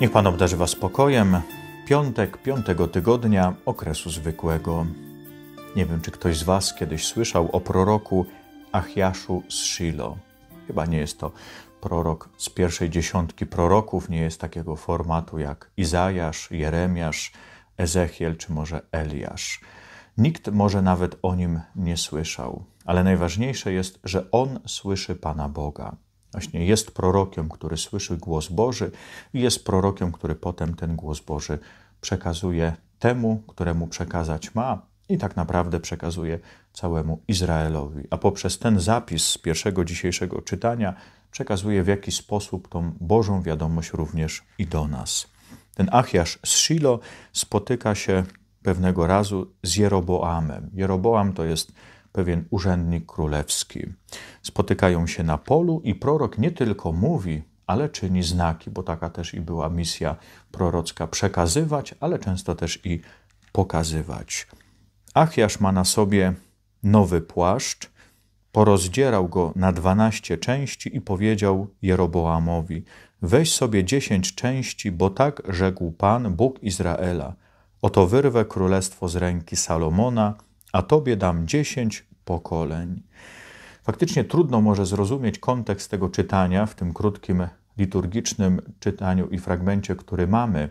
Niech Pan obdarzy Was spokojem. Piątek piątego tygodnia okresu zwykłego. Nie wiem, czy ktoś z Was kiedyś słyszał o proroku Achiaszu z Shilo. Chyba nie jest to prorok z pierwszej dziesiątki proroków, nie jest takiego formatu jak Izajasz, Jeremiasz, Ezechiel czy może Eliasz. Nikt może nawet o nim nie słyszał, ale najważniejsze jest, że on słyszy Pana Boga. Właśnie jest prorokiem, który słyszy głos Boży i jest prorokiem, który potem ten głos Boży przekazuje temu, któremu przekazać ma, i tak naprawdę przekazuje całemu Izraelowi. A poprzez ten zapis z pierwszego dzisiejszego czytania przekazuje w jakiś sposób tą Bożą wiadomość również i do nas. Ten Achiasz z Shiloh spotyka się pewnego razu z Jeroboamem. Jeroboam to jest pewien urzędnik królewski. Spotykają się na polu i prorok nie tylko mówi, ale czyni znaki, bo taka też i była misja prorocka przekazywać, ale często też i pokazywać. Achiasz ma na sobie nowy płaszcz, porozdzierał go na dwanaście części i powiedział Jeroboamowi: Weź sobie dziesięć części, bo tak rzekł Pan, Bóg Izraela. Oto wyrwę królestwo z ręki Salomona, a tobie dam dziesięć pokoleń. Faktycznie trudno może zrozumieć kontekst tego czytania w tym krótkim liturgicznym czytaniu i fragmencie, który mamy,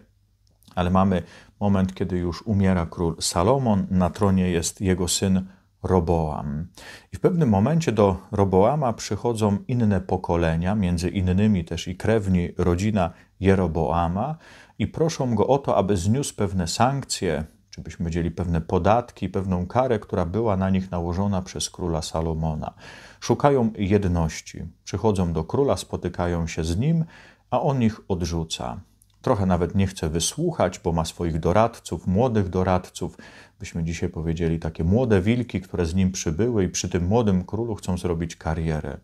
ale mamy moment, kiedy już umiera król Salomon, na tronie jest jego syn Roboam. I w pewnym momencie do Roboama przychodzą inne pokolenia, między innymi też i krewni rodzina Jeroboama, i proszą go o to, aby zniósł pewne sankcje, czy byśmy dzieli pewne podatki, pewną karę, która była na nich nałożona przez króla Salomona. Szukają jedności, przychodzą do króla, spotykają się z nim, a on ich odrzuca. Trochę nawet nie chce wysłuchać, bo ma swoich doradców, młodych doradców, byśmy dzisiaj powiedzieli takie młode wilki, które z nim przybyły i przy tym młodym królu chcą zrobić karierę.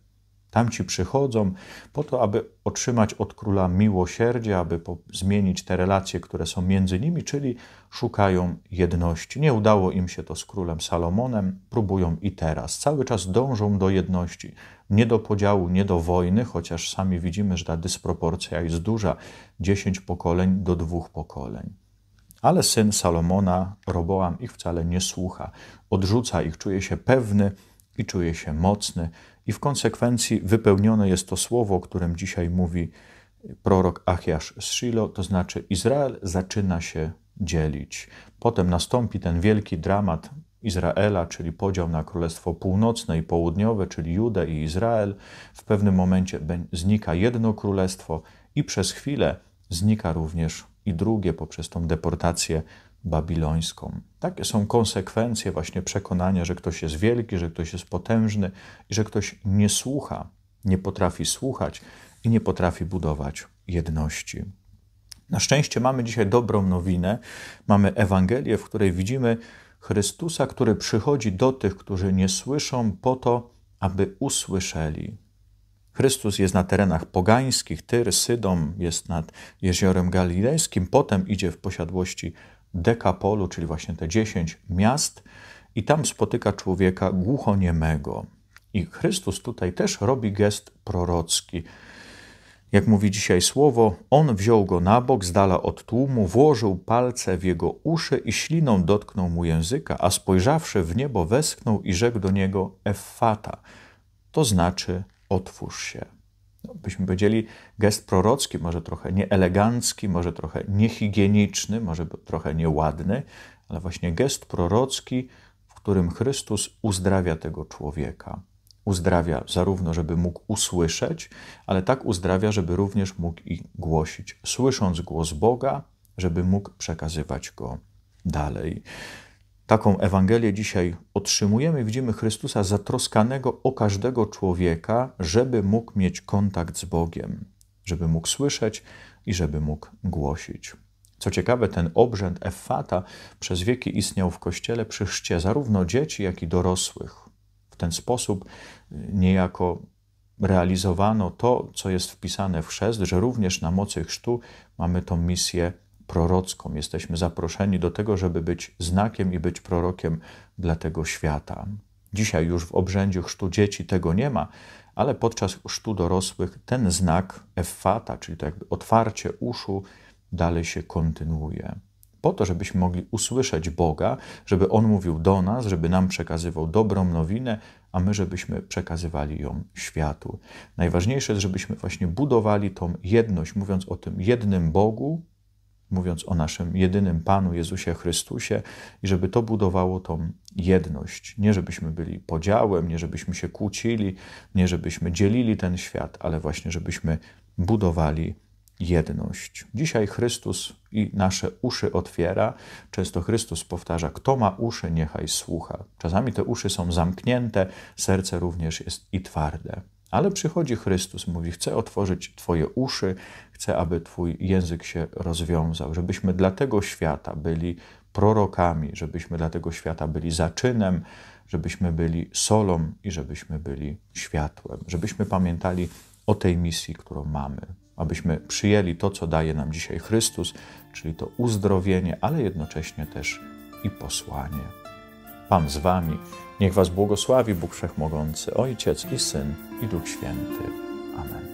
Tamci przychodzą po to, aby otrzymać od króla miłosierdzie, aby zmienić te relacje, które są między nimi, czyli szukają jedności. Nie udało im się to z królem Salomonem, próbują i teraz. Cały czas dążą do jedności, nie do podziału, nie do wojny, chociaż sami widzimy, że ta dysproporcja jest duża 10 pokoleń do dwóch pokoleń. Ale syn Salomona, Roboam, ich wcale nie słucha. Odrzuca ich, czuje się pewny i czuje się mocny, i w konsekwencji wypełnione jest to słowo, o którym dzisiaj mówi prorok Achiasz z Shiloh, to znaczy Izrael zaczyna się dzielić. Potem nastąpi ten wielki dramat Izraela, czyli podział na Królestwo Północne i Południowe, czyli Judę i Izrael. W pewnym momencie znika jedno królestwo i przez chwilę znika również i drugie poprzez tą deportację babilońską. Takie są konsekwencje właśnie przekonania, że ktoś jest wielki, że ktoś jest potężny i że ktoś nie słucha, nie potrafi słuchać i nie potrafi budować jedności. Na szczęście mamy dzisiaj dobrą nowinę. Mamy Ewangelię, w której widzimy Chrystusa, który przychodzi do tych, którzy nie słyszą, po to, aby usłyszeli. Chrystus jest na terenach pogańskich, Tyr, Sydom, jest nad jeziorem galilejskim, potem idzie w posiadłości Dekapolu, czyli właśnie te dziesięć miast, i tam spotyka człowieka głuchoniemego. I Chrystus tutaj też robi gest prorocki. Jak mówi dzisiaj słowo, on wziął go na bok, z dala od tłumu, włożył palce w jego uszy i śliną dotknął mu języka, a spojrzawszy w niebo, westchnął i rzekł do niego: Effata, to znaczy otwórz się byśmy powiedzieli, gest prorocki, może trochę nieelegancki, może trochę niehigieniczny, może trochę nieładny, ale właśnie gest prorocki, w którym Chrystus uzdrawia tego człowieka. Uzdrawia zarówno, żeby mógł usłyszeć, ale tak uzdrawia, żeby również mógł i głosić. Słysząc głos Boga, żeby mógł przekazywać go dalej. Taką Ewangelię dzisiaj otrzymujemy. Widzimy Chrystusa zatroskanego o każdego człowieka, żeby mógł mieć kontakt z Bogiem, żeby mógł słyszeć i żeby mógł głosić. Co ciekawe, ten obrzęd Effata przez wieki istniał w kościele przy chrzcie zarówno dzieci, jak i dorosłych. W ten sposób niejako realizowano to, co jest wpisane w chrzest, że również na mocy chrztu mamy tą misję prorocką. Jesteśmy zaproszeni do tego, żeby być znakiem i być prorokiem dla tego świata. Dzisiaj już w obrzędzie chrztu dzieci tego nie ma, ale podczas chrztu dorosłych ten znak effata, czyli to jakby otwarcie uszu, dalej się kontynuuje. Po to, żebyśmy mogli usłyszeć Boga, żeby On mówił do nas, żeby nam przekazywał dobrą nowinę, a my, żebyśmy przekazywali ją światu. Najważniejsze jest, żebyśmy właśnie budowali tą jedność, mówiąc o tym jednym Bogu, mówiąc o naszym jedynym Panu Jezusie Chrystusie, i żeby to budowało tą jedność. Nie żebyśmy byli podziałem, nie żebyśmy się kłócili, nie żebyśmy dzielili ten świat, ale właśnie żebyśmy budowali jedność. Dzisiaj Chrystus i nasze uszy otwiera. Często Chrystus powtarza: Kto ma uszy, niechaj słucha. Czasami te uszy są zamknięte, serce również jest i twarde. Ale przychodzi Chrystus, mówi: Chcę otworzyć Twoje uszy, chcę, aby Twój język się rozwiązał, żebyśmy dla tego świata byli prorokami, żebyśmy dla tego świata byli zaczynem, żebyśmy byli solą i żebyśmy byli światłem, żebyśmy pamiętali o tej misji, którą mamy, abyśmy przyjęli to, co daje nam dzisiaj Chrystus, czyli to uzdrowienie, ale jednocześnie też i posłanie. Pan z wami. Niech was błogosławi Bóg Wszechmogący, Ojciec i Syn i Duch Święty. Amen.